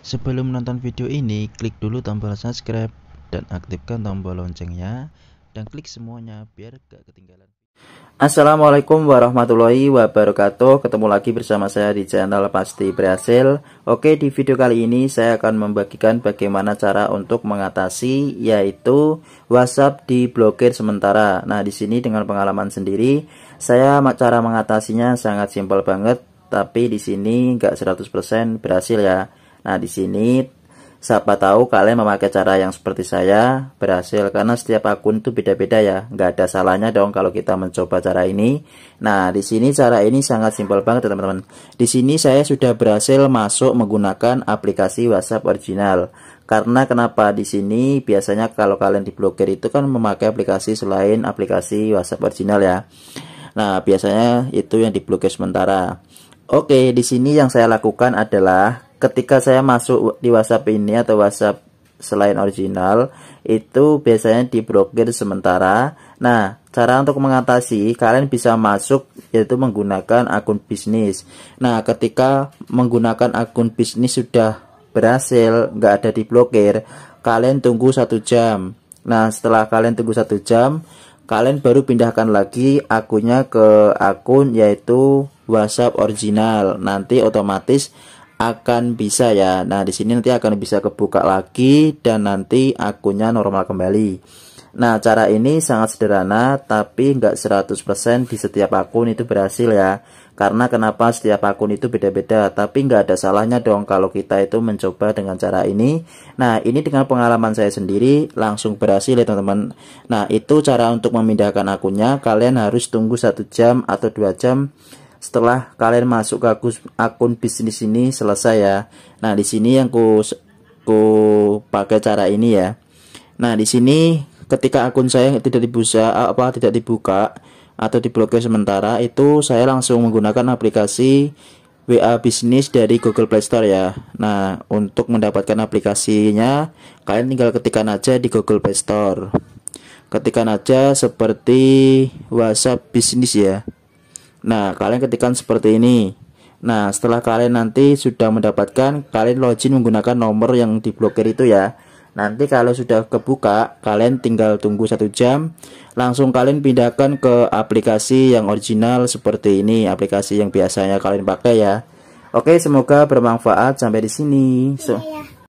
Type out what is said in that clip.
Sebelum menonton video ini, klik dulu tombol subscribe dan aktifkan tombol loncengnya dan klik semuanya biar gak ketinggalan. Assalamualaikum warahmatullahi wabarakatuh Ketemu lagi bersama saya di channel Pasti Berhasil Oke di video kali ini saya akan membagikan bagaimana cara untuk mengatasi Yaitu WhatsApp diblokir sementara Nah di sini dengan pengalaman sendiri Saya cara mengatasinya sangat simpel banget Tapi di sini enggak 100% berhasil ya Nah, di sini siapa tahu kalian memakai cara yang seperti saya berhasil karena setiap akun itu beda-beda ya. Nggak ada salahnya dong kalau kita mencoba cara ini. Nah, di sini cara ini sangat simpel banget teman-teman. Di sini saya sudah berhasil masuk menggunakan aplikasi WhatsApp original. Karena kenapa di sini biasanya kalau kalian diblokir itu kan memakai aplikasi selain aplikasi WhatsApp original ya. Nah, biasanya itu yang diblokir sementara. Oke, di sini yang saya lakukan adalah ketika saya masuk di WhatsApp ini atau WhatsApp selain original itu biasanya diblokir sementara. Nah, cara untuk mengatasi kalian bisa masuk yaitu menggunakan akun bisnis. Nah, ketika menggunakan akun bisnis sudah berhasil nggak ada diblokir, kalian tunggu satu jam. Nah, setelah kalian tunggu satu jam, kalian baru pindahkan lagi akunnya ke akun yaitu WhatsApp original. Nanti otomatis akan bisa ya. Nah, di sini nanti akan bisa kebuka lagi dan nanti akunnya normal kembali. Nah, cara ini sangat sederhana tapi enggak 100% di setiap akun itu berhasil ya. Karena kenapa setiap akun itu beda-beda, tapi nggak ada salahnya dong kalau kita itu mencoba dengan cara ini. Nah, ini dengan pengalaman saya sendiri langsung berhasil ya teman-teman. Nah, itu cara untuk memindahkan akunnya. Kalian harus tunggu satu jam atau dua jam setelah kalian masuk ke akun, bisnis ini selesai ya nah di sini yang ku ku pakai cara ini ya nah di sini ketika akun saya tidak dibuka apa tidak dibuka atau diblokir sementara itu saya langsung menggunakan aplikasi WA bisnis dari Google Play Store ya. Nah, untuk mendapatkan aplikasinya, kalian tinggal ketikkan aja di Google Play Store. Ketikkan aja seperti WhatsApp bisnis ya. Nah, kalian ketikkan seperti ini. Nah, setelah kalian nanti sudah mendapatkan, kalian login menggunakan nomor yang diblokir itu ya. Nanti kalau sudah kebuka, kalian tinggal tunggu satu jam. Langsung kalian pindahkan ke aplikasi yang original seperti ini, aplikasi yang biasanya kalian pakai ya. Oke, semoga bermanfaat. Sampai di sini. So. Iya, iya.